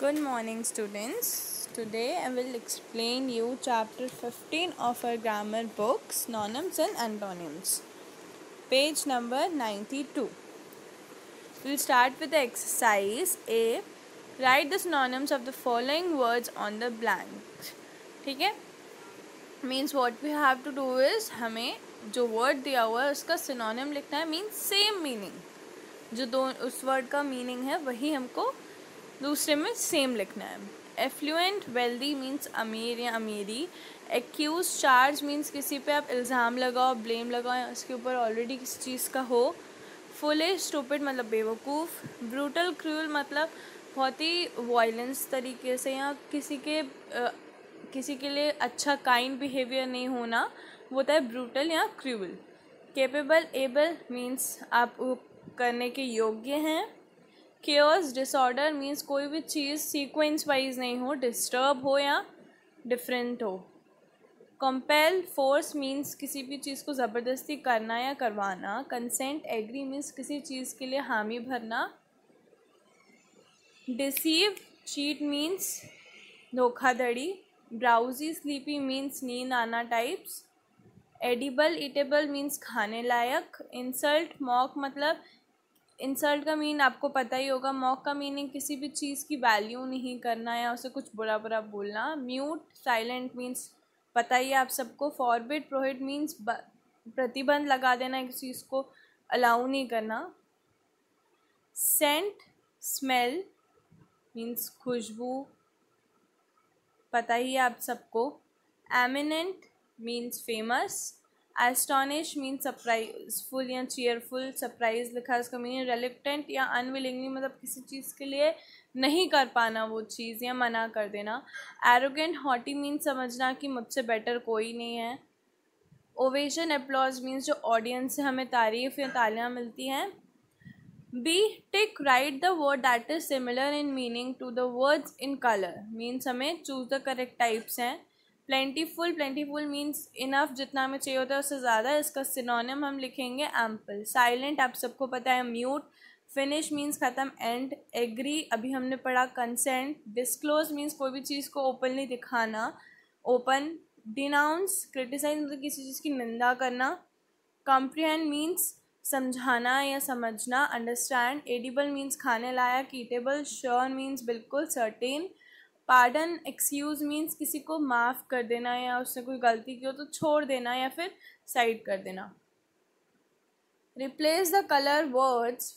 good morning students today i will explain you chapter 15 of our grammar book synonyms and antonyms page number 92 we'll start with the exercise a write the synonyms of the following words on the blank ठीक है means what we have to do is हमें जो word दिया हुआ है उसका synonym लिखना है मीन्स सेम मीनिंग जो दो उस वर्ड का मीनिंग है वही हमको दूसरे में सेम लिखना है एफ्लुएंट वेल्दी मीन्स अमीर या अमीरी एक्यूज चार्ज मीन्स किसी पे आप इल्ज़ाम लगाओ ब्लेम लगाओ या उसके ऊपर ऑलरेडी किसी चीज़ का हो फुलिश स्टूपिड मतलब बेवकूफ़ ब्रूटल क्रूल मतलब बहुत ही वायलेंस तरीके से या किसी के आ, किसी के लिए अच्छा काइंड बिहेवियर नहीं होना वो होता है ब्रूटल या क्रूअल केपेबल एबल मीन्स आप करने के योग्य हैं केयर्स डिसऑर्डर मीन्स कोई भी चीज़ सीक्वेंस वाइज नहीं हो डिस्टर्ब हो या डिफरेंट हो कंपेल फोर्स मीन्स किसी भी चीज़ को ज़बरदस्ती करना या करवाना कंसेंट एग्री मीन्स किसी चीज़ के लिए हामी भरना डिसीव चीट मीन्स धोखाधड़ी ब्राउजी स्लीपी मीन्स नींद आना टाइप्स एडिबल इटेबल मीन्स खाने लायक इंसल्ट मॉक मतलब इंसल्ट का मीन आपको पता ही होगा मॉक का मीनिंग किसी भी चीज़ की वैल्यू नहीं करना या उसे कुछ बुरा बुरा बोलना म्यूट साइलेंट मीन्स पता ही है आप सबको फॉरबिड प्रोहिट मीन्स प्रतिबंध लगा देना किसी चीज़ को अलाउ नहीं करना सेंट स्मेल मीन्स खुशबू पता ही है आप सबको eminent means famous astonish mean surpriseful या चेयरफुल सरप्राइज लिखा है इसका मीनिंग रिलिप्टेंट या अनविलिंगली मतलब किसी चीज़ के लिए नहीं कर पाना वो चीज़ या मना कर देना एरोगेंट हॉटी मीन समझना कि मुझसे बेटर कोई नहीं है ओवेशन अप्लॉज मीन्स जो ऑडियंस से हमें तारीफ़ या तालियाँ मिलती हैं B take write the word that is similar in meaning to the words in colour means हमें चूज द करेक्ट टाइप्स हैं प्लेंटीफुल प्लेंटीफुल मीन्स इनफ जितना हमें चाहिए होता है उससे ज़्यादा इसका सिनोनिम हम लिखेंगे एम्पल साइलेंट आप सबको पता है म्यूट फिनिश मीन्स ख़त्म एंड एग्री अभी हमने पढ़ा कंसेंट डिस्क्लोज मीन्स कोई भी चीज़ को ओपनली दिखाना ओपन डिनाउंस क्रिटिसाइज मतलब किसी चीज़ की निंदा करना कॉम्प्रीहेंड मीन्स समझाना या समझना अंडरस्टैंड एडिबल मीन्स खाने लायक ईटेबल श्योर मीन्स बिल्कुल सर्टेन पार्डन एक्सक्यूज मीन्स किसी को माफ़ कर देना या उसने कोई गलती की हो तो छोड़ देना या फिर साइड कर देना replace the colour words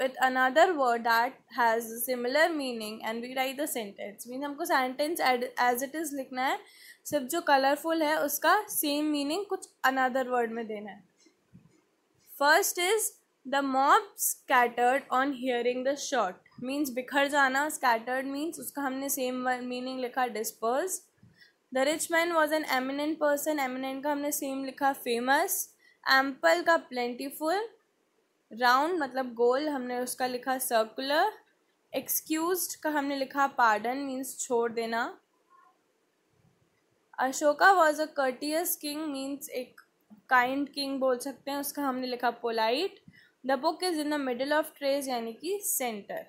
with another word that has similar meaning and we write the sentence means हमको sentence add as it is लिखना है सिर्फ जो कलरफुल है उसका सेम मीनिंग कुछ अनादर वर्ड में देना है first is the mob scattered on hearing the shot means बिखर जाना स्कैटर्ड मीन्स उसका हमने सेम मीनिंग लिखा disperse the rich man was an eminent person eminent का हमने सेम लिखा फेमस एम्पल का प्लेंटीफुल राउंड मतलब गोल हमने उसका लिखा सर्कुलर एक्सक्यूज का हमने लिखा पार्डन मीन्स छोड़ देना Ashoka was a courteous king means एक काइंड किंग बोल सकते हैं उसका हमने लिखा polite the book is in the middle of ट्रेज यानी कि centre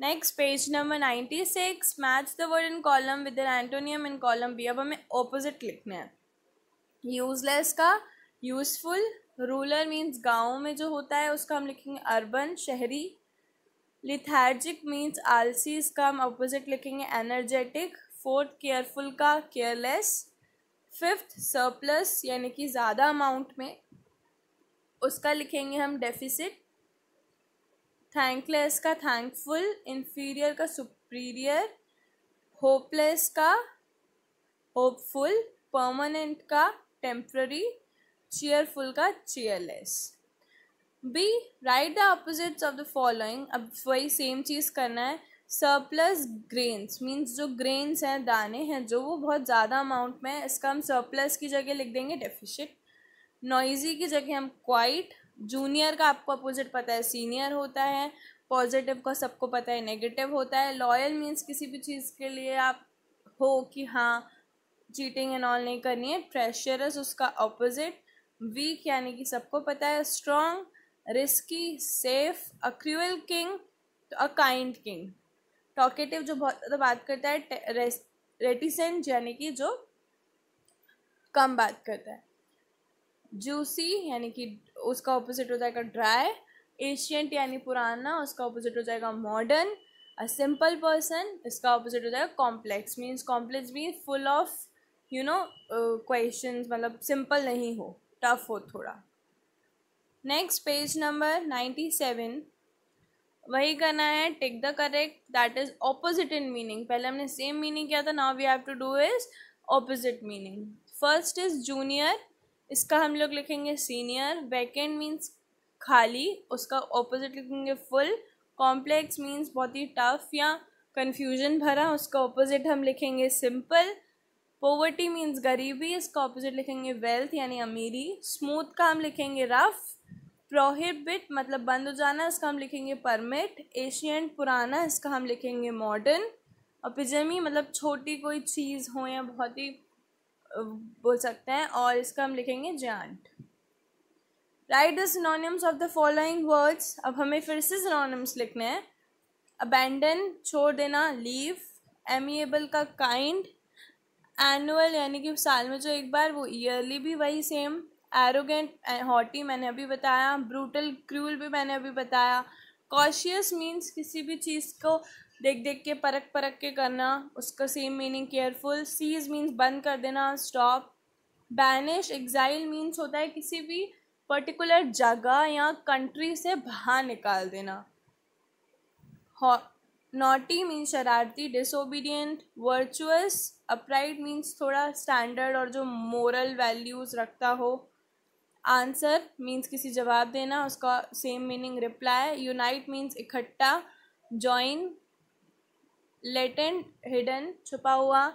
next page number ninety six match the word in column with antonym in column B अब हमें ऑपोजिट लिखना है यूजलेस का यूजफुल रूरल मीन्स गाँव में जो होता है उसका हम लिखेंगे अर्बन शहरी लिथार्जिक मीन्स आलसी इसका हम अपोजिट लिखेंगे एनर्जेटिक फोर्थ केयरफुल का केयरलेस फिफ्थ सरप्लस यानी कि ज़्यादा अमाउंट में उसका लिखेंगे हम डेफिसिट थैंकलेस का थैंकफुल इन्फीरियर का सुपीरियर होपलेस का होपफुल परमानेंट का टेम्प्ररी चेयरफुल का cheerless B write the opposites of the following अब वही सेम चीज़ करना है सरप्लस ग्रेन्स मीन्स जो ग्रेन्स हैं दाने हैं जो वो बहुत ज़्यादा अमाउंट में है इसका हम सरप्लस की जगह लिख देंगे डेफिशिट नॉइजी की जगह हम क्वाइट जूनियर का आपको अपोजिट पता है सीनियर होता है पॉजिटिव का सबको पता है नेगेटिव होता है लॉयल मीन्स किसी भी चीज़ के लिए आप हो कि हाँ चीटिंग एंड ऑल नहीं करनी है प्रेशरस उसका अपोजिट वीक यानी कि सबको पता है strong risky safe a cruel king king a kind king talkative जो बहुत ज़्यादा बात करता है रेटिसेंट यानी कि जो कम बात करता है जूसी यानी कि उसका ऑपोजिट हो जाएगा ड्राई एशियंट यानी पुराना उसका ऑपोजिट हो जाएगा मॉडर्न अ सिंपल पर्सन इसका ऑपोजिट हो जाएगा complex means complex means full of you know question मतलब सिंपल नहीं हो टफ हो थोड़ा next page number ninety seven वही करना है take the correct that is opposite in meaning पहले हमने सेम मीनिंग किया था now we have to do is opposite meaning first is junior इसका हम लोग लिखेंगे सीनियर वैकेंट मीन्स खाली उसका ऑपोजिट लिखेंगे फुल कॉम्प्लेक्स मीन्स बहुत ही टफ या कन्फ्यूजन भरा उसका ऑपोजिट हम लिखेंगे सिंपल पोवर्टी मीन्स गरीबी इसका ऑपोजिट लिखेंगे वेल्थ यानी अमीरी स्मूथ का हम लिखेंगे रफ प्रोहिबिट मतलब बंद हो जाना इसका हम लिखेंगे परमिट एशियन पुराना इसका हम लिखेंगे मॉडर्न और पिजमी मतलब छोटी कोई चीज़ हो या बहुत ही बोल सकते हैं और इसका हम लिखेंगे giant write the synonyms of the following words अब हमें फिर से सिनोनिम्स लिखने हैं अबेंडन छोड़ देना लीव एमिएबल का काइंड एनुअल यानी कि साल में जो एक बार वो ईयरली भी वही सेम एरोगेंट हॉटी मैंने अभी बताया ब्रूटल क्रूल भी मैंने अभी बताया कॉशियस मीन्स किसी भी चीज़ को देख देख के परख परख के करना उसका same meaning careful cease means बंद कर देना स्टॉप बैनिश एग्जाइल मीन्स होता है किसी भी पर्टिकुलर जगह या कंट्री से बाहर निकाल देना नॉटी मीन्स शरारती डिसोबीडियंट वर्चुअस अपराइट मीन्स थोड़ा स्टैंडर्ड और जो मोरल वैल्यूज़ रखता हो आंसर मीन्स किसी जवाब देना उसका same meaning reply unite means इकट्ठा जॉइन लेटेंट हिडन छुपा हुआ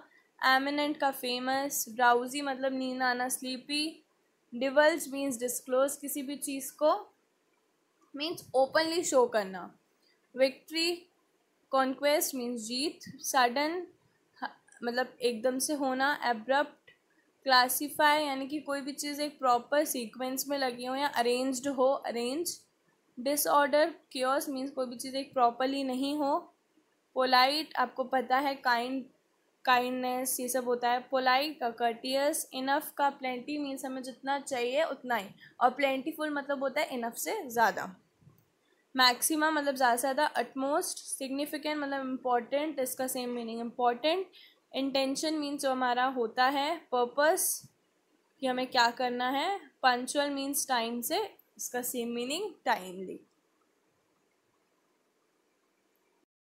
एमिनेंट का फेमस ड्राउजी मतलब नींद आना स्लीपी डिवल्स मीन्स डिस्क्लोज किसी भी चीज़ को मीन्स ओपनली शो करना विक्ट्री कॉन्क्वेस्ट मीन्स जीत सडन मतलब एकदम से होना एब्रप्ट क्लासीफाई यानी कि कोई भी चीज़ एक प्रॉपर सीक्वेंस में लगी हो या अरेंज्ड हो अरेंज डिसऑर्डर क्योर्स मीन्स कोई भी चीज़ एक प्रॉपरली नहीं हो पोलाइट आपको पता है काइंड काइंडनेस ये सब होता है पोलाइट का कर्टियस इनफ का प्लेंटी मीन्स हमें जितना चाहिए उतना ही और प्लेंटीफुल मतलब होता है इनफ से ज़्यादा मैक्सिमम मतलब ज़्यादा से ज़्यादा अटमोस्ट सिग्निफिकेंट मतलब इम्पॉर्टेंट इसका same meaning important intention means जो हमारा होता है पर्पस कि हमें क्या करना है पंचुअल मीन्स टाइम से इसका सेम मीनिंग टाइमली